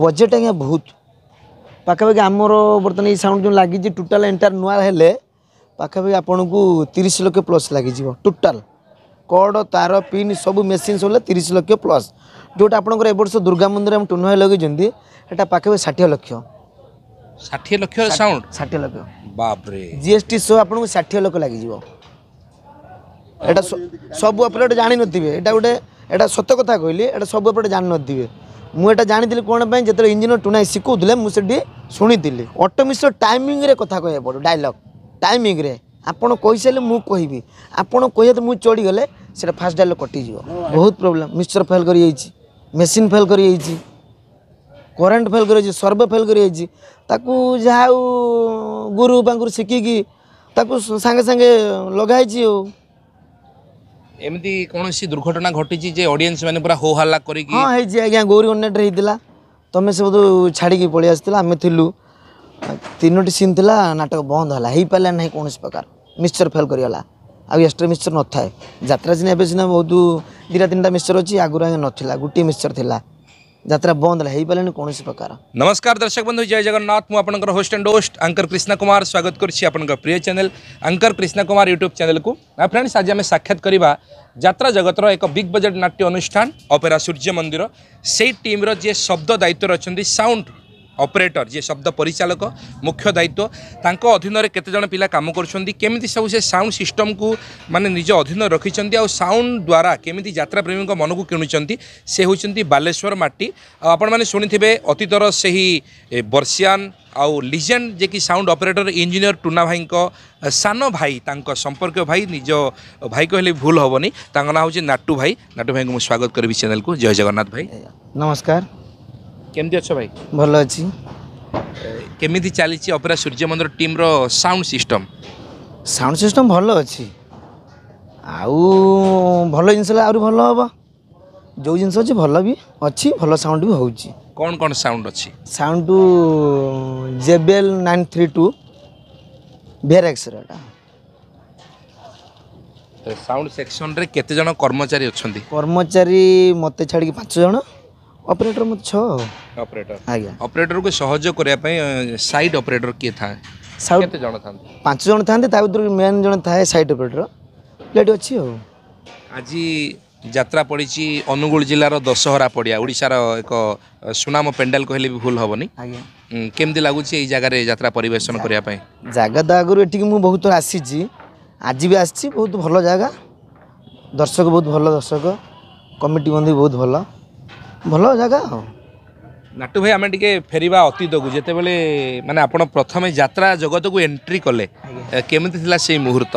budget ଆଜ୍ଞା ବହୁତ ପାଖାପାଖି ଆମର ବର୍ତ୍ତମାନ ଏଇ ସାଉଣ୍ଡ ଯେଉଁ ଲାଗିଛି ଟୋଟାଲ୍ ଏଣ୍ଟାୟାର ନୂଆ ହେଲେ ପାଖାପାଖି ଆପଣଙ୍କୁ ତିରିଶ ଲକ୍ଷ ପ୍ଲସ୍ ଲାଗିଯିବ ଟୋଟାଲ୍ କଡ଼ ତାର ପିନ୍ ସବୁ ମେସିନ୍ ସବୁ ହେଲେ ତିରିଶ ଲକ୍ଷ ପ୍ଲସ୍ ଯେଉଁଟା ଆପଣଙ୍କର ଏ ବର୍ଷ ଦୁର୍ଗା ମନ୍ଦିର ଆମ ଟୁନୁଆ ଲଗେଇଛନ୍ତି ସେଟା ପାଖାପାଖି ଷାଠିଏ ଲକ୍ଷ ଷାଠିଏ ଲକ୍ଷ ସାଉଣ୍ଡ ଷାଠିଏ ଲକ୍ଷ ବାପରେ ଜିଏସ୍ଟି ସହ ଆପଣଙ୍କୁ ଷାଠିଏ ଲକ୍ଷ ଲାଗିଯିବ ଏଇଟା ସବୁ ଆପଣ ଗୋଟେ ଜାଣିନଥିବେ ଏଇଟା ଗୋଟେ ଏଇଟା ସତ କଥା କହିଲି ଏଇଟା ସବୁ ଆପଣ ଜାଣିନଥିବେ ମୁଁ ଏଇଟା ଜାଣିଥିଲି କ'ଣ ପାଇଁ ଯେତେବେଳେ ଇଞ୍ଜିନିୟର ଟୁନାଇ ଶିଖୁଥିଲେ ମୁଁ ସେଠି ଶୁଣିଥିଲି ଅଟୋମିକ୍ସର ଟାଇମିଂରେ କଥା କହିବାକୁ ପଡ଼ିବ ଡାଇଲଗ୍ ଟାଇମିଂରେ ଆପଣ କହିସାରିଲେ ମୁଁ କହିବି ଆପଣ କହିବା ତ ମୁଁ ଚଢ଼ିଗଲେ ସେଇଟା ଫାଷ୍ଟ ଡାଇଲଗ୍ କଟିଯିବ ବହୁତ ପ୍ରୋବ୍ଲେମ୍ ମିକ୍ସଚର ଫେଲ୍ କରିଯାଇଛି ମେସିନ୍ ଫେଲ୍ କରିଯାଇଛି କରେଣ୍ଟ ଫେଲ୍ କରିଯାଇଛି ସର୍ଭେ ଫେଲ୍ କରିଯାଇଛି ତାକୁ ଯାହା ହଉ ଗୁରୁ ବାଙ୍ଗୁରୁ ଶିଖିକି ତାକୁ ସାଙ୍ଗେ ସାଙ୍ଗେ ଲଗାହେଇଛି ଆଉ ଏମିତି କୌଣସି ଦୁର୍ଘଟଣା ଘଟିଛି ଯେ ଅଡିଏନ୍ସ ମାନେ ପୁରା ହୋ ହାଲ୍ଲା କରିକି ହଁ ହେଇଛି ଆଜ୍ଞା ଗୌରୀ କର୍ଣ୍ଣାଟରେ ହେଇଥିଲା ତମେ ସବୁ ଛାଡ଼ିକି ପଳେଇ ଆସିଥିଲା ଆମେ ଥିଲୁ ତିନୋଟି ସିନ୍ ଥିଲା ନାଟକ ବନ୍ଦ ହେଲା ହେଇପାରିଲା ନାହିଁ କୌଣସି ପ୍ରକାର ମିକ୍ସଚର ଫେଲ୍ କରିଗଲା ଆଉ ଏକ୍ସଟ୍ରା ମିକ୍ସଚର ନଥାଏ ଯାତ୍ରା ସିନା ଏବେ ସିନା ବହୁତ ଦୁଇଟା ତିନିଟା ମିକ୍ସଚର ଅଛି ଆଗରୁ ଆଜ୍ଞା ନଥିଲା ଗୋଟିଏ ମିକ୍ସଚର ଥିଲା ଯାତ୍ରା ବନ୍ଦ ହେଲା ହେଇପାରିଲାନି କୌଣସି ପ୍ରକାର ନମସ୍କାର ଦର୍ଶକ ବନ୍ଧୁ ଜୟ ଜଗନ୍ନାଥ ମୁଁ ଆପଣଙ୍କର host and host anchor Krishna Kumar ସ୍ୱାଗତ କରୁଛି ଆପଣଙ୍କ ପ୍ରିୟ channel anchor Krishna Kumar YouTube ଚ୍ୟାନେଲକୁ ଆଉ ଫ୍ରେଣ୍ଡସ୍ ଆଜି ଆମେ ସାକ୍ଷାତ କରିବା ଯାତ୍ରା ଜଗତର ଏକ ବିଗ୍ ବଜେଟ୍ ନାଟ୍ୟ ଅନୁଷ୍ଠାନ ଅପେରା ସୂର୍ଯ୍ୟ ମନ୍ଦିର ସେଇ ଟିମ୍ର ଯିଏ ଶବ୍ଦ ଦାୟିତ୍ୱରେ ଅଛନ୍ତି ସାଉଣ୍ଡ অপরেটর যে শব্দ পরিচালক মুখ্য দায়িত্ব তাঙ্ক অধীনরে কেতজন পিলা কাম করছেন কেমিতি সব সে সাউন্ড সিষ্টমকু মানে নিজ অধীন রাখিছেন আউন্ড দ্বারা কেমিতি যাত্রাপ্রেমীক মনকু কিণুচার সে হচ্ছেন বালেশ্বর মাটি আপন মানে শুনে অতীতর সেই বর্ষিয়ান আউ লিজেন্ড যে কি সাউন্ড অপরেটর ইঞ্জিনিয়র টুনা ভাইঙ্ক সান ভাই তাঙ্ক সম্পর্কীয় ভাই নিজ ভাই কহিলে ভুল হবনি তাঙ্ক না হচ্ছে নাটু ভাই নাটু ভাইঙ্কু মু স্বাগত করবি চ্যানেলকু জয় জগন্নাথ ভাই নমস্কার কেমতি অছ ভাই ভাল অছি কেমিতি চালিছি অপেরা সূর্য মন্দির টিমর সাউন্ড সিস্টম সাউন্ড সিস্টম ভাল অছি আউ ভাল জিনিস হলে আহরি ভাল হব ଯେଉଁ ଜିନିଷ ଅଛି ଭଲ ବି ଅଛି ଭଲ ସାଉଣ୍ଡ ବି ହେଉଛି କ'ଣ କ'ଣ ସାଉଣ୍ଡ ଅଛି sound JBL nine three two ଭେରାକ୍ସର ଏଇଟା ସାଉଣ୍ଡ ସେକ୍ସନରେ କେତେ ଜଣ କର୍ମଚାରୀ ଅଛନ୍ତି କର୍ମଚାରୀ ମୋତେ ଛାଡ଼ିକି ପାଞ୍ଚ ଜଣ ଅପରେଟର ମୁଁ ଛଅ ଅପରେଟର ଆଜ୍ଞା ଅପରେଟରକୁ ସହଯୋଗ କରିବା ପାଇଁ ସାଇଟ୍ ଅପରେଟର କିଏ ଥାଏ କେତେ ଜଣ ଥାନ୍ତି ପାଞ୍ଚ ଜଣ ଥାନ୍ତି ତା ଭିତରୁ ମେନ୍ ଜଣେ ଥାଏ ସାଇଟ୍ ଅପରେଟର ପ୍ଲେଟ୍ ଅଛି ଆଉ ଆଜି ଯାତ୍ରା ପଡ଼ିଛି ଅନୁଗୁଳ ଜିଲ୍ଲାର ଦଶହରା ପଡ଼ିଆ ଓଡ଼ିଶାର ଏକ ସୁନାମ ପେଣ୍ଡାଲ କହିଲେ ବି ଭୁଲ ହେବନି କେମିତି ଲାଗୁଛି ଏଇ ଜାଗାରେ ଯାତ୍ରା ପରିବେଷଣ କରିବା ପାଇଁ ଜାଗା ତ ଆଗରୁ ଏଠିକି ମୁଁ ବହୁତ ଥର ଆସିଛି ଆଜି ବି ଆସିଛି ବହୁତ ଭଲ ଜାଗା ଦର୍ଶକ ବହୁତ ଭଲ ଦର୍ଶକ କମିଟି ମଧ୍ୟ ବହୁତ ଭଲ ଭଲ ଜାଗା ଆଉ ନାଟୁ ଭାଇ ଆମେ ଟିକେ ଫେରିବା ଅତୀତକୁ ଯେତେବେଳେ ମାନେ ଆପଣ ପ୍ରଥମେ ଯାତ୍ରା ଜଗତକୁ ଏଣ୍ଟ୍ରି କଲେ କେମିତି ଥିଲା ସେଇ ମୁହୂର୍ତ୍ତ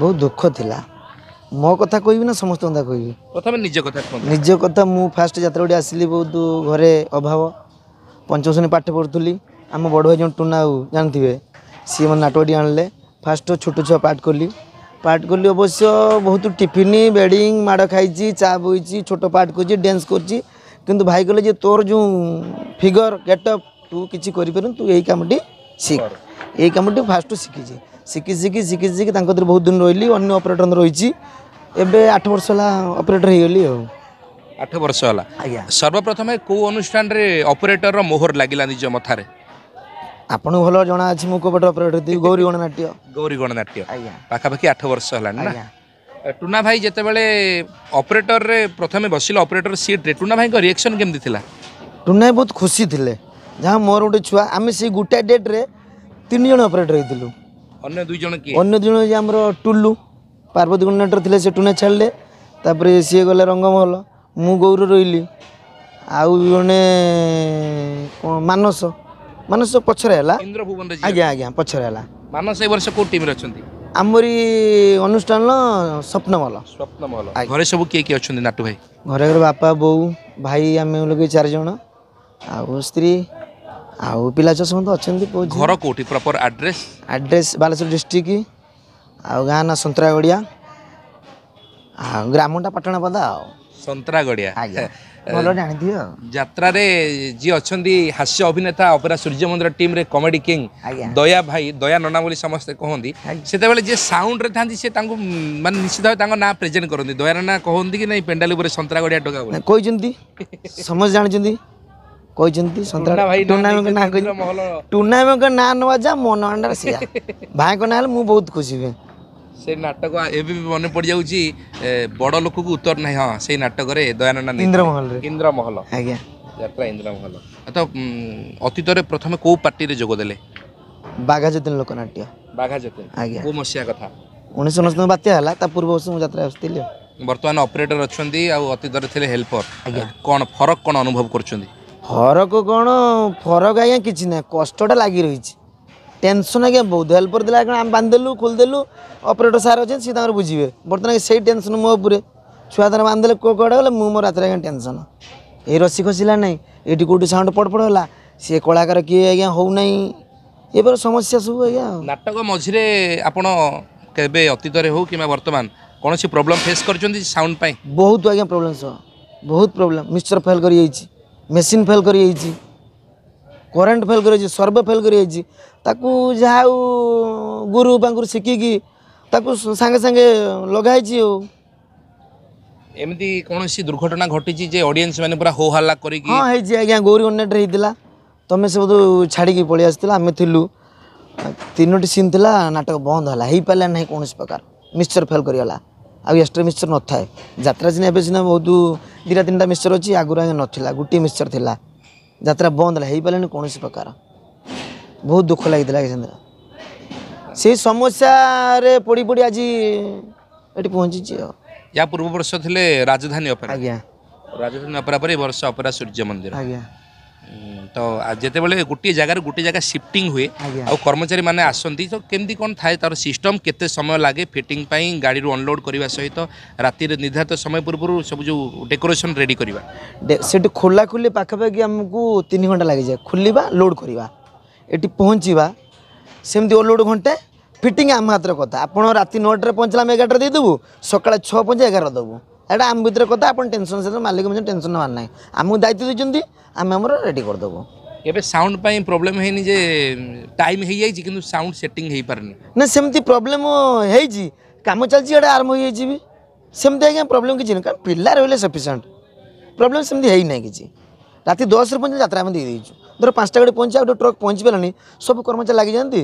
ବହୁତ ଦୁଃଖ ଥିଲା ମୋ କଥା କହିବି ନା ସମସ୍ତଙ୍କ କଥା କହିବି ପ୍ରଥମେ ନିଜ କଥା ନିଜ କଥା ମୁଁ ଫାଷ୍ଟ ଯାତ୍ରା ଗୋଟେ ଆସିଲି ବହୁତ ଘରେ ଅଭାବ ପଞ୍ଚମ ଶ୍ରେଣୀ ପାଠ ପଢ଼ୁଥିଲି ଆମ ବଡ଼ ଭାଇ ଯେଉଁ ଟୁନା ଆଉ ଜାଣିଥିବେ ସିଏ ମୋତେ ନାଟକଟି ଆଣିଲେ ଫାଷ୍ଟ ଛୋଟ ଛୁଆ ପାଠ କଲି পার্ট করলি অবশ্য বহুত টিফিন বেডিং মাড় খাইছি চা বইছি ছোট পার্ট করছি ডেন্স করছি কিন্তু ভাই কলে যে তোর যে ফিগর গেট অপ তু কিছু করিপারু তু এই কামটি শিখ এই কামটি ফার্স্ট শিখিছি শিখি শিখি শিখি শিখি তাঙ্ক বহু দিন রইলি অন্য অপরেটর রয়েছি এবে আট বর্ষ হল অপরেটর হয়ে আও আট বর্ষ হল আজ্ঞা সর্বপ্রথমে কেউ অনুষ্ঠানের অপরেটর মোহর লাগিলা নিজ মথায় ଆପଣଙ୍କୁ ଭଲ ଜଣା ଅଛି ମୁଁ କୋପଟ ଅପରେଟର ଥିଲି ଗୌରୀ ଗଣନାଟ୍ୟ ଗୌରୀ ଗଣନାଟ୍ୟ ପାଖାପାଖି ଆଠ ବର୍ଷ ହେଲାଣି ନା ଟୁନା ଭାଇ ଯେତେବେଳେ ଅପରେଟରରେ ପ୍ରଥମେ ବସିଲେ ଅପରେଟର ସିଟ୍ରେ ଟୁନା ଭାଇଙ୍କ ରିଆକ୍ସନ୍ କେମିତି ଥିଲା ଟୁନା ଭାଇ ବହୁତ ଖୁସି ଥିଲେ ଯାହା ମୋର ଗୋଟେ ଛୁଆ ଆମେ ସେଇ ଗୋଟାଏ ଡେଟ୍ରେ ତିନି ଜଣ ଅପରେଟର ହେଇଥିଲୁ ଅନ୍ୟ ଦୁଇ ଜଣ କିଏ ଅନ୍ୟ ଦୁଇ ଜଣ ଯେ ଆମର ଟୁଲୁ ପାର୍ବତୀ ଗଣନାଟ୍ୟ ଥିଲେ ସେ ଟୁନା ଛାଡ଼ିଲେ ତାପରେ ସିଏ ଗଲେ ରଙ୍ଗମହଲ ମୁଁ ଗୌର ରହିଲି ଆଉ ଜଣେ କ'ଣ ମାନସ ମାନସ ସବୁ ପଛରେ ହେଲା ଇନ୍ଦ୍ର ଭୁବନ ଆଜ୍ଞା ଆଜ୍ଞା ପଛରେ ହେଲା ମାନସ ଏ ବର୍ଷ କୋଉ ଟିମ୍ରେ ଅଛନ୍ତି ଆମରି ଅନୁଷ୍ଠାନର ସ୍ୱପ୍ନମହଲ ସ୍ୱପ୍ନମହଲ ଘରେ ସବୁ କିଏ କିଏ ଅଛନ୍ତି ନାଟୁ ଭାଇ ଘରେ ଘରେ ବାପା ବୋଉ ଭାଇ ଆମେ ଲୋକ ଚାରିଜଣ ଆଉ ସ୍ତ୍ରୀ ଆଉ ପିଲା ଛୁଆ ସମସ୍ତେ ଅଛନ୍ତି ଘର କୋଉଠି proper address address Baleswar district ଆଉ ଗାଁ ନାଁ ସନ୍ତରାଗଡ଼ିଆ ଆଉ ଗ୍ରାମଟା ପାଟଣାପଦା ଆଉ ସନ୍ତରାଗଡ଼ିଆ ଆଜ୍ଞା ଯାତ୍ରାରେ ଯିଏ ଅଛନ୍ତି ହାସ୍ୟ ଅଭିନେତା ଅପେରା ସୂର୍ଯ୍ୟ ମନ୍ଦିର ଟିମ୍ରେ କମେଡି କିଙ୍ଗ ଦୟା ଭାଇ ଦୟା ନନା ବୋଲି ସମସ୍ତେ କୁହନ୍ତି ସେତେବେଳେ ଯିଏ ସାଉଣ୍ଡରେ ଥାନ୍ତି ସେ ତାଙ୍କୁ ମାନେ ନିଶ୍ଚିତ ଭାବେ ତାଙ୍କ ନାଁ ପ୍ରେଜେଣ୍ଟ କରନ୍ତି ଦୟା ନନା କହନ୍ତି କି ନାଇଁ ପେଣ୍ଡାଲ ଉପରେ ସନ୍ତରାଗଡ଼ିଆ ଟଙ୍କା କହିଛନ୍ତି ସମସ୍ତେ ଜାଣିଛନ୍ତି କହିଛନ୍ତି ଟୁର୍ଣ୍ଣାମେଣ୍ଟ ନାଁ ଟୁର୍ଣ୍ଣାମେଣ୍ଟ ନାଁ ନେବା ଯା ମନ ଅଣ୍ଡାରେ ସେଇଆ ଭାଇଙ୍କ ନାଁ ହେଲେ ମୁଁ ବହୁତ ଖୁସି ହୁଏ সেই নাটক ଏବେ ବି ମନେ ପଡ଼ିଯାଉଛି ବଡ଼ ଲୋକକୁ ଉତ୍ତର ନାହିଁ ହଁ ସେଇ ନାଟକରେ ଦୟାନନ୍ଦ ଇନ୍ଦ୍ରମହଲ ଇନ୍ଦ୍ରମହଲ ଆଜ୍ଞା ଯାତ୍ରା ଇନ୍ଦ୍ରମହଲ ତ ଅତୀତରେ ପ୍ରଥମେ କେଉଁ ପାର୍ଟିରେ ଯୋଗ ଦେଲେ ବାଘା ଯତୀନ ଲୋକନାଟ୍ୟ ବାଘା ଯତୀନ ଆଜ୍ଞା କେଉଁ ମସିହା କଥା ଉଣେଇଶହ ଅନେଶତ ବାତ୍ୟା ହେଲା ତା ପୂର୍ବ ବର୍ଷ ମୁଁ ଯାତ୍ରା ଆସିଥିଲି ବର୍ତ୍ତମାନ ଅପରେଟର ଅଛନ୍ତି ଆଉ ଅତୀତରେ ଥିଲେ ହେଲ୍ପର କ'ଣ ଫରକ କ'ଣ ଅନୁଭବ କରୁଛନ୍ତି ଫରକ କ'ଣ ଫରକ ଆଜ୍ଞା କିଛି ନାହିଁ କଷ୍ଟଟା ଲାଗି ରହିଛି টেনশন আজ্ঞা বহুত হেল্পর দেলা কারণ আমি বাঁধিদেলু খুলিদেলু অপরেটর স্যার অনেক সি তাঁর বুঝবে বর্তমানে সেই টেনশন মো উপরে ছুয়া তাঁর বাঁধিদেলে কুয়াড়ে গেলে মু মো রাতে আজ্ঞা টেনশন এই রসি খসিলা নাই এটি কোটি সাউন্ড পড়পড় হলা সি কলাকার কি আজ্ঞা হো নাই এবার সমস্যা সব আজ্ঞা নাটক মঝিরে আপনার কেবে অতীতরে হোক কিংবা বর্তমান কোণী প্রোবলেম ফেস করছেন সাউন্ড পাই বহুত আজ্ঞা প্রোবলেম সহ বহুত প্রোবলেম মিক্সচর ফেল করে যাইছি মেসিন ফেল করে যাইছি କରେଣ୍ଟ ଫେଲ୍ କରିଯାଇଛି ସର୍ଭେ ଫେଲ୍ କରିଯାଇଛି ତାକୁ ଯାହା ଆଉ ଗୁରୁ ବାଙ୍ଗୁରୁ ଶିଖିକି ତାକୁ ସାଙ୍ଗେ ସାଙ୍ଗେ ଲଗାହେଇଛି ଆଉ ଏମିତି କୌଣସି ଦୁର୍ଘଟଣା ଘଟିଛି ଯେ ଅଡିଏନ୍ସ ମାନେ ପୁରା ହୋ ହାଲ୍ଲା କରିକି ହଁ ହେଇଛି ଆଜ୍ଞା ଗୌରୀ ଅନ୍ୟଟରେ ହେଇଥିଲା ତମେ ସବୁ ଛାଡ଼ିକି ପଳେଇ ଆସିଥିଲା ଆମେ ଥିଲୁ ତିନୋଟି ସିନ୍ ଥିଲା ନାଟକ ବନ୍ଦ ହେଲା ହେଇପାରିଲା ନାହିଁ କୌଣସି ପ୍ରକାର ମିକ୍ସଚର ଫେଲ୍ କରିଗଲା ଆଉ ଏକ୍ସଟ୍ରା ମିକ୍ସଚର ନଥାଏ ଯାତ୍ରା ସିନା ଏବେ ସିନା ବହୁତ ଦୁଇଟା ତିନିଟା ମିକ୍ସଚର ଅଛି ଆଗରୁ ଆଜ୍ଞା ନଥିଲା ଗୋଟିଏ ମିକ୍ସଚର ଥିଲା ଯାତ୍ରା ବନ୍ଦ ହେଲା ହେଇପାରିଲାନି କୌଣସି ପ୍ରକାର ବହୁତ ଦୁଃଖ ଲାଗିଥିଲା ସେଦିନ ସେଇ ସମସ୍ୟାରେ ପଡ଼ି ପଡ଼ି ଆଜି ଏଠି ପହଞ୍ଚିଛି ଆଉ ୟା ପୂର୍ବ ବର୍ଷ ଥିଲେ ରାଜଧାନୀ ଅପେରା ଆଜ୍ଞା ରାଜଧାନୀ ଅପେରା ପରେ ଏ ବର୍ଷ ଅପେରା ସୂର୍ଯ୍ୟ ମନ୍ଦିର ଆଜ୍ଞା ତ ଯେତେବେଳେ ଗୋଟିଏ ଜାଗାରୁ ଗୋଟିଏ ଜାଗା ସିଫ୍ଟିଂ ହୁଏ ଆଉ କର୍ମଚାରୀମାନେ ଆସନ୍ତି ତ କେମିତି କ'ଣ ଥାଏ ତା'ର ସିଷ୍ଟମ୍ କେତେ ସମୟ ଲାଗେ ଫିଟିଂ ପାଇଁ ଗାଡ଼ିରୁ ଅନଲୋଡ଼୍ କରିବା ସହିତ ରାତିରେ ନିର୍ଦ୍ଧାରିତ ସମୟ ପୂର୍ବରୁ ସବୁ ଯେଉଁ ଡେକୋରେସନ୍ ରେଡ଼ି କରିବା ସେଠି ଖୋଲାଖୋଲି ପାଖାପାଖି ଆମକୁ ତିନି ଘଣ୍ଟା ଲାଗିଯାଏ ଖୋଲିବା ଲୋଡ଼୍ କରିବା ଏଠି ପହଞ୍ଚିବା ସେମିତି ଅନଲୋଡ଼ ଘଣ୍ଟେ ଫିଟିଂ ଆମ ହାତରେ କଥା ଆପଣ ରାତି ନଅଟାରେ ପହଞ୍ଚିଲେ ଆମେ ଏଗାରଟାରେ ଦେଇଦେବୁ ସକାଳେ ଛଅ ପହଞ୍ଚି ଏଗାର ଦେବୁ এটা আম ভিতরে কথা আপনার টেনশন সেটা মালিক মধ্যে টেনশন নেওয়ার নাই আমি দায়িত্ব দিয়েছেন আমি আমার রেডি করেদেবু কেবে সাউন্ড পাই প্রবলেম হয়নি যে টাইম হয়ে যাইছি কিন্তু সাউন্ড সেটিং হয়ে পারেনি না সেমতি প্রবলেম হয়েছি কাম চলছি এটা আরম্ভ হয়ে যাইছি সেমতি আজ্ঞা প্রবলেম কিছু না কারণ পিলা রহলে সফিসিয়েন্ট প্রবলেম সেমতি হয়ে না কিছু রাতে দশরে পৌঁছে যাত্রা আমি দিয়ে দিয়েছু ধর পাঁচটা গাড়ি পৌঁছে গোটে ট্রক পৌঁছি পালানি সব কর্মচারী লাগি যাতে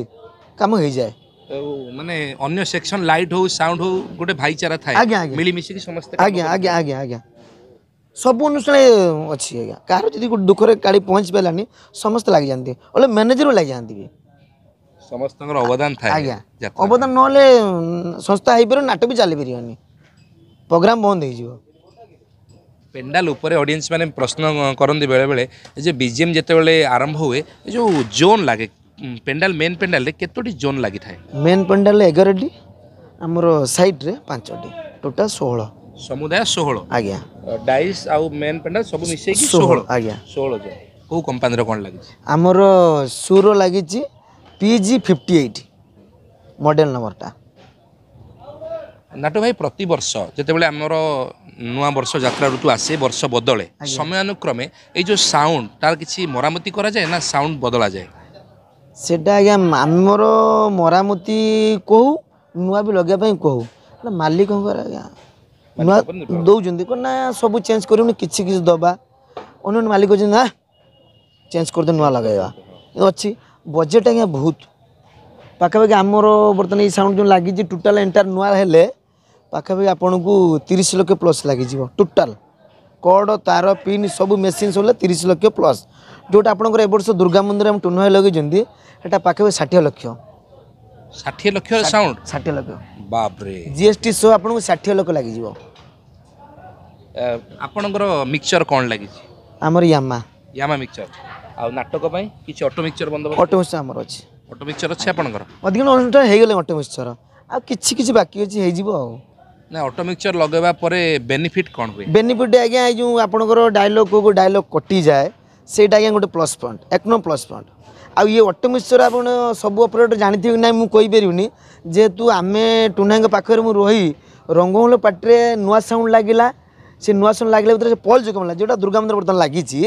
কাম হয়ে যায় माने सेक्शन लाइट हो साउंड हो गोटे भाईचारा था समस्त सब अनुष्ठान अच्छी आज्ञा कह रही गोटे दुखरे गाड़ी पहुँच पारानी समस्त लग जाती है मैनेजर लग जाती अवदान ना संस्था हो नाटक भी चली पारे प्रोग्राम बंद हो पेंडाल ऑडियंस मैंने प्रश्न करते बेले बेले बीजेम जिते आरंभ हुए जो जोन लगे ପେଣ୍ଡାଲ ମେନ୍ ପେଣ୍ଡାଲରେ କେତୋଟି ଜୋନ୍ ଲାଗିଥାଏ ମେନ୍ ପେଣ୍ଡାଲରେ ଏଗାରଟି ଆମର ସାଇଡ଼୍ରେ ପାଞ୍ଚଟି ଟୋଟାଲ୍ ଷୋହଳ ସମୁଦାୟ ଷୋହଳ ଆଜ୍ଞା ଡାଇସ୍ ଆଉ ମେନ୍ ପେଣ୍ଡାଲ ସବୁ ମିଶେଇକି ଷୋହଳ ଆଜ୍ଞା ଷୋହଳ ଜୋନ୍ କେଉଁ କମ୍ପାନୀର କ'ଣ ଲାଗିଛି ଆମର ସୁର ଲାଗିଛି P G fifty eight model ନମ୍ବରଟା ନାଟୁ ଭାଇ ପ୍ରତିବର୍ଷ ଯେତେବେଳେ ଆମର ନୂଆ ବର୍ଷ ଯାତ୍ରା ଋତୁ ଆସେ ବର୍ଷ ବଦଳେ ସମୟାନୁକ୍ରମେ ଏଇ ଯେଉଁ ସାଉଣ୍ଡ ତାର କିଛି ମରାମତି କରାଯାଏ ନା ସାଉଣ୍ଡ ବଦଳାଯାଏ ସେଇଟା ଆଜ୍ଞା ଆମର ମରାମତି କହୁ ନୂଆ ବି ଲଗେଇବା ପାଇଁ କହୁ ହେଲେ ମାଲିକଙ୍କର ଆଜ୍ଞା ନୂଆ ଦେଉଛନ୍ତି କ'ଣ ନା ସବୁ ଚେଞ୍ଜ କରିବୁନି କିଛି କିଛି ଦେବା ଅନ୍ୟ ମାଲିକ ଅଛନ୍ତି ନା ଚେଞ୍ଜ କରିଦେଉ ନୂଆ ଲଗାଇବା ଅଛି ବଜେଟ୍ ଆଜ୍ଞା ବହୁତ ପାଖାପାଖି ଆମର ବର୍ତ୍ତମାନ ଏଇ ସାଉଣ୍ଡ ଯେଉଁ ଲାଗିଛି ଟୋଟାଲ୍ ଏଣ୍ଟାୟାର ନୂଆ ହେଲେ ପାଖାପାଖି ଆପଣଙ୍କୁ ତିରିଶ ଲକ୍ଷ ପ୍ଲସ୍ ଲାଗିଯିବ ଟୋଟାଲ୍ କର୍ଡ଼ ତାର ପିନ୍ ସବୁ ମେସିନ୍ ସବୁ ହେଲା ତିରିଶ ଲକ୍ଷ ପ୍ଲସ୍ ଯେଉଁଟା ଆପଣଙ୍କର ଏ ବର୍ଷ ଦୁର୍ଗା ମନ୍ଦିର ଆମ ଟୁନୁଭାଇ ଲଗେଇଛନ୍ତି ସେଟା ପାଖାପାଖି ଷାଠିଏ ଲକ୍ଷ ଷାଠିଏ ଲକ୍ଷ ସାଉଣ୍ଡ ଷାଠିଏ ଲକ୍ଷ ବାପରେ ଟି ସହ ଆପଣଙ୍କୁ ଷାଠିଏ ଲକ୍ଷ ଲାଗିଯିବ ଆପଣଙ୍କର ମିକ୍ସଚର କ'ଣ ଲାଗିଛି ଆମର ୟାମା ୟାମା ମିକ୍ସଚର ଆଉ ନାଟକ ପାଇଁ କିଛି ଅଟୋ ମିକ୍ସଚର ବନ୍ଦ ଅଟୋ ମିକ୍ସଚର ଆମର ଅଛି ଅଟୋ ମିକ୍ସଚର ଅଛି ଆପଣଙ୍କର ଅଧିକ ଅନୁଷ୍ଠାନ ହେଇଗଲେ ଅଟୋ ମିକ୍ସଚର ଆଉ କିଛି କିଛି ବାକି ଅଛି ହେଇଯିବ ଆଉ ନା ଅଟୋ ମିକ୍ସଚର ଲଗାଇବା ପରେ ବେନିଫିଟ୍ କ'ଣ ହୁଏ ବେନିଫିଟ୍ ଆଜ୍ଞା ଏଇ ଯେଉଁ ଆପଣଙ୍କର ଡାଇଲଗ୍ କେଉଁ କେଉଁ ଡାଇଲଗ୍ କଟିଯାଏ ସେଇଟା ଆଜ୍ଞା ଗୋଟେ ପ୍ଲସ୍ ପଏଣ୍ଟ ଏକ ନମ୍ବର ପ୍ଲସ୍ ପଏଣ୍ଟ ଆଉ ଇଏ ଅଟୋ ମିକ୍ସଚର ଆପଣ ସବୁ ଅପରେଟର ଜାଣିଥିବେ କି ନାହିଁ ମୁଁ କହିପାରିବିନି ଯେହେତୁ ଆମେ ଟୁନାଙ୍କ ପାଖରେ ମୁଁ ରହି ରଙ୍ଗମୂଳ ପାଟିରେ ନୂଆ ସାଉଣ୍ଡ ଲାଗିଲା ସେ ନୂଆ ସାଉଣ୍ଡ ଲାଗିଲା ଭିତରେ ସେ ପଲ୍ ଯୋଗ ମିଳିଲା ଯେଉଁଟା ଦୁର୍ଗା ମନ୍ଦିର ବର୍ତ୍ତମାନ ଲାଗିଛି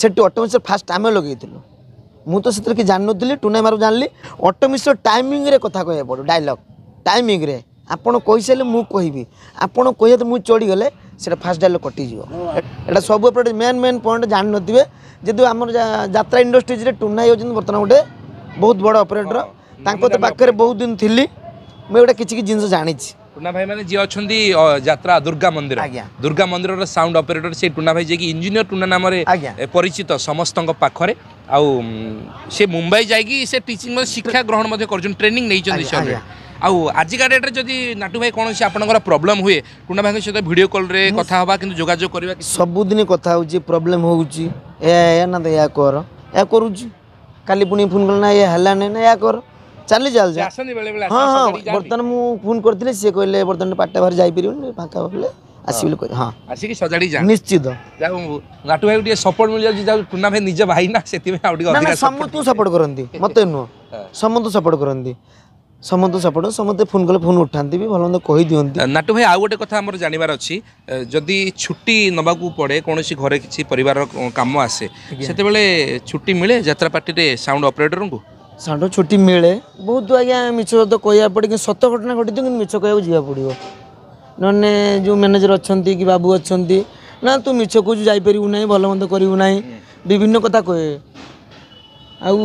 ସେଠି ଅଟୋ ମିକ୍ସଚର ଫାଷ୍ଟ ଆମେ ଲଗେଇଥିଲୁ ମୁଁ ତ ସେଥିରେ କି ଜାଣିନଥିଲି ଟୁନାଇ ମାରୁ ଜାଣିଲି ଅଟୋ ମିକ୍ସଚର ଟାଇମିଂରେ କଥା କହିବାକୁ ପଡ଼ିବ ଡାଇଲଗ୍ ଟାଇମିଂରେ ଆପଣ କହିସାରିଲେ ମୁଁ କହିବି ଆପଣ କହିବା ତ ମୁଁ ଚଢ଼ିଗଲେ ସେଇଟା ଫାଷ୍ଟ ଡାଇଲଗ କଟିଯିବ ଏଇଟା ସବୁ ଏପଟେ ମେନ୍ ମେନ୍ ପଏଣ୍ଟ ଜାଣିନଥିବେ ଯେହେତୁ ଆମର ଯାତ୍ରା ଇଣ୍ଡଷ୍ଟ୍ରିଜରେ ଟୁନା ହେଉଛନ୍ତି ବର୍ତ୍ତମାନ ଗୋଟେ ବହୁତ ବଡ଼ ଅପରେଟର ତାଙ୍କ ତ ପାଖରେ ବହୁତ ଦିନ ଥିଲି ମୁଁ ଏଗୁଡ଼ା କିଛି କିଛି ଜିନିଷ ଜାଣିଛି ଟୁନା ଭାଇ ମାନେ ଯିଏ ଅଛନ୍ତି ଯାତ୍ରା ଦୁର୍ଗା ମନ୍ଦିର ଦୁର୍ଗା ମନ୍ଦିରର ସାଉଣ୍ଡ ଅପରେଟର ସେ ଟୁନା ଭାଇ ଯିଏକି ଇଞ୍ଜିନିୟର ଟୁନା ନାମରେ ପରିଚିତ ସମସ୍ତଙ୍କ ପାଖରେ ଆଉ ସେ ମୁମ୍ବାଇ ଯାଇକି ସେ ଟିଚିଂ ଶିକ୍ଷା ଗ୍ରହଣ ମଧ୍ୟ କରୁଛନ୍ତି ଟ୍ରେନିଂ ନେଇଛନ୍ତି ସେ আউ আজিকা ডেট্রে যদি নাটু ভাই কোণী আপনার প্রোবলেম হুয়ে টুনা ভাই সহ ভিডিও কলরে কথা হওয়া কিন্তু যোগাযোগ করা সবুদিন কথা হচ্ছে প্রোবলেম হচ্ছে এ না এ কর এ করুছি কালি পুনি ফোন কলে না এ হেলানি না এ কর ଚାଲି ଚାଲି ହଁ ହଁ ବର୍ତ୍ତମାନ ମୁଁ ଫୋନ୍ କରିଥିଲି ସିଏ କହିଲେ ବର୍ତ୍ତମାନ ପାଟା ବାହାରେ ଯାଇପାରିବନି ଫାଙ୍କା ବୋଲେ ଆସିବି କହିଲେ ହଁ ଆସିକି ସଜାଡ଼ି ଯା ନିଶ୍ଚିତ ନାଟୁ ଭାଇ ଟିକେ ସପୋର୍ଟ ମିଳିଯାଉଛି ଯାଉ ଟୁନା ଭାଇ ନିଜ ଭାଇ ନା ସେଥିପାଇଁ ଆଉ ଟିକେ ସମସ୍ତଙ୍କୁ ସପୋର୍ଟ କରନ୍ତି ମୋତେ ନୁହଁ ସମସ୍ତଙ୍କୁ ସପୋର୍ଟ କରନ୍ତି ସମସ୍ତେ ସପୋର୍ଟ ସମସ୍ତେ ଫୋନ୍ କଲେ ଫୋନ୍ ଉଠାନ୍ତି ବି ଭଲ ମନ୍ଦ କହିଦିଅନ୍ତି ନାଟୁ ଭାଇ ଆଉ ଗୋଟେ କଥା ଆମର ଜାଣିବାର ଅଛି ଯଦି ଛୁଟି ନେବାକୁ ପଡ଼େ କୌଣସି ଘରେ କିଛି ପରିବାରର କାମ ଆସେ ସେତେବେଳେ ଛୁଟି ମିଳେ ଯାତ୍ରା ପାର୍ଟିରେ ସାଉଣ୍ଡ ଅପରେଟରଙ୍କୁ ସାଉଣ୍ଡ ଛୁଟି ମିଳେ ବହୁତ ଆଜ୍ଞା ମିଛ ସତ କହିବାକୁ ପଡ଼େ କିନ୍ତୁ ସତ ଘଟଣା ଘଟିଥିବ କିନ୍ତୁ ମିଛ କହିବାକୁ ଯିବାକୁ ପଡ଼ିବ ନହେଲେ ଯେଉଁ ମ୍ୟାନେଜର ଅଛନ୍ତି କି ବାବୁ ଅଛନ୍ତି ନା ତୁ ମିଛ କହୁଛୁ ଯାଇପାରିବୁ ନାହିଁ ଭଲ ମନ୍ଦ କରିବୁ ନାହିଁ ବିଭିନ୍ନ କଥା କହେ ଆଉ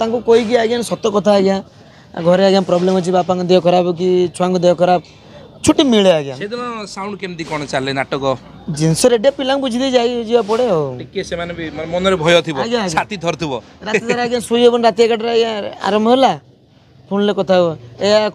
ତାଙ୍କୁ କହିକି ଆଜ୍ଞା ସତ କଥା ଆଜ୍ଞା घरे आज प्रोब्लेम अच्छे बापा देह खराब कि छुआ देह खराब छुट्टी मिले आज साउंड कम चले नाटक जिनस रेडिया पिला बुझे पड़े मन भय थी रात आरंभ है फोन कथ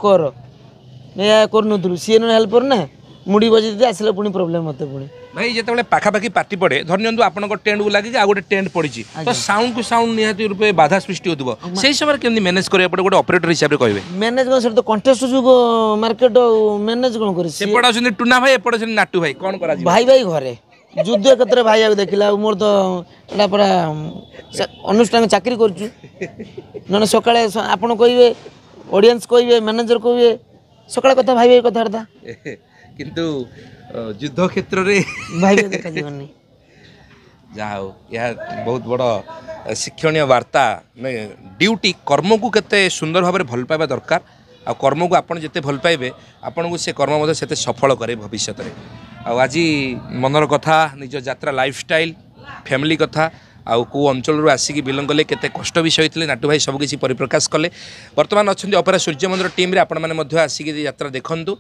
कर सी ना हेल्पर ना ମୁଡ଼ି ବଜେଇ ଆସିଲେ ପୁଣି ପ୍ରୋବ୍ଲେମ୍ ମୋତେ ପୁଣି ଭାଇ ଯେତେବେଳେ ପାଖାପାଖି ପାର୍ଟି ପଡ଼େ ଧରି ନିଅନ୍ତୁ ଆପଣଙ୍କ ଟେଣ୍ଟକୁ ଲାଗିକି ଆଉ ଗୋଟେ ଟେଣ୍ଟ ପଡ଼ିଛି ତ ସାଉଣ୍ଡକୁ ସାଉଣ୍ଡ ନିହାତି ରୂପେ ବାଧା ସୃଷ୍ଟି ହେଉଥିବ ସେଇ ସମୟରେ କେମିତି ମ୍ୟାନେଜ୍ କରିବାକୁ ପଡ଼ିବ ଗୋଟେ ଅପରେଟର ହିସାବରେ କହିବେ ମ୍ୟାନେଜ୍ କ'ଣ ସେଠି ତ କଣ୍ଟେଷ୍ଟ ଯୋଗୁଁ ମାର୍କେଟ ଆଉ ମ୍ୟାନେଜ୍ କ'ଣ କରିଛି ସେପଟେ ଅଛନ୍ତି ଟୁନା ଭାଇ ଏପଟେ ଅଛନ୍ତି ନାଟୁ ଭାଇ କ'ଣ କରାଯିବ ଭାଇ ଭାଇ ଘରେ ଯୁଦ୍ଧ କ୍ଷେତ୍ରରେ ଭାଇ ଆଉ ଦେଖିଲା ଆଉ ମୋର ତ ଏଇଟା ପୁରା ଅନୁଷ୍ଠାନ ଚାକିରି କରୁଛୁ ନହେଲେ ସକାଳେ ଆପଣ କହିବେ ଅଡ଼ିଏନ୍ସ କହିବେ ମ୍ୟାନେଜର କହିବେ ସକାଳ କଥା ଭାଇ ଭାଇ କଥାବାର୍ତ୍ତା କିନ୍ତୁ ଯୁଦ୍ଧ କ୍ଷେତ୍ରରେ ଦେଖାଯିବନି ଯାହା ହଉ ଏହା ବହୁତ ବଡ଼ ଶିକ୍ଷଣୀୟ ବାର୍ତ୍ତା ଡ୍ୟୁଟି କର୍ମକୁ କେତେ ସୁନ୍ଦର ଭାବରେ ଭଲ ପାଇବା ଦରକାର ଆଉ କର୍ମକୁ ଆପଣ ଯେତେ ଭଲ ପାଇବେ ଆପଣଙ୍କୁ ସେ କର୍ମ ମଧ୍ୟ ସେତେ ସଫଳ କରେ ଭବିଷ୍ୟତରେ ଆଉ ଆଜି ମନର କଥା ନିଜ ଯାତ୍ରା ଲାଇଫଷ୍ଟାଇଲ୍ ଫ୍ୟାମିଲି କଥା ଆଉ କେଉଁ ଅଞ୍ଚଳରୁ ଆସିକି ବିଲଙ୍ଗ କଲେ କେତେ କଷ୍ଟ ବି ସହିଥିଲେ ନାଟୁ ଭାଇ ସବୁକିଛି ପରିପ୍ରକାଶ କଲେ ବର୍ତ୍ତମାନ ଅଛନ୍ତି ଅପରା ସୂର୍ଯ୍ୟ ମନ୍ଦିର ଟିମ୍ରେ ଆପଣମାନେ ମଧ୍ୟ ଆସିକି ଯାତ୍ରା ଦେଖନ୍ତୁ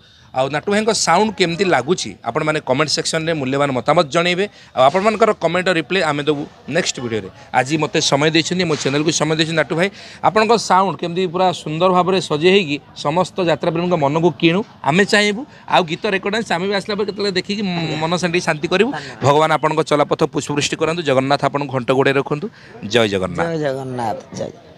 ଆଉ ନାଟୁଭାଇଙ୍କ ସାଉଣ୍ଡ କେମିତି ଲାଗୁଛି ଆପଣମାନେ କମେଣ୍ଟ ସେକ୍ସନରେ ମୂଲ୍ୟବାନ ମତାମତ ଜଣାଇବେ ଆଉ ଆପଣମାନଙ୍କର କମେଣ୍ଟର ରିପ୍ଲାଏ ଆମେ ଦେବୁ ନେକ୍ସଟ ଭିଡ଼ିଓରେ ଆଜି ମୋତେ ସମୟ ଦେଇଛନ୍ତି ମୋ ଚ୍ୟାନେଲକୁ ସମୟ ଦେଇଛନ୍ତି ନାଟୁ ଭାଇ ଆପଣଙ୍କ ସାଉଣ୍ଡ କେମିତି ପୁରା ସୁନ୍ଦର ଭାବରେ ସଜେଇ ହେଇକି ସମସ୍ତ ଯାତ୍ରାପ୍ରେମୀଙ୍କ ମନକୁ କିଣୁ ଆମେ ଚାହିଁବୁ ଆଉ ଗୀତ ରେକର୍ଡାନ୍ସ ଆମେ ବି ଆସିଲା ପରେ କେତେବେଳେ ଦେଖିକି ମନ ସେଠି ଶାନ୍ତି କରିବୁ ଭଗବାନ ଆପଣଙ୍କ ଚଲାପଥ ପୁଷ୍ପୃଷ୍ଟି କରନ୍ତୁ ଜଗନ୍ନାଥ ଆପଣଙ୍କୁ ଘଣ୍ଟ ଗୋଡ଼େଇ ରଖନ୍ତୁ ଜୟ ଜଗନ୍ନାଥ ଜୟ ଜଗନ୍ନାଥ ଜୟ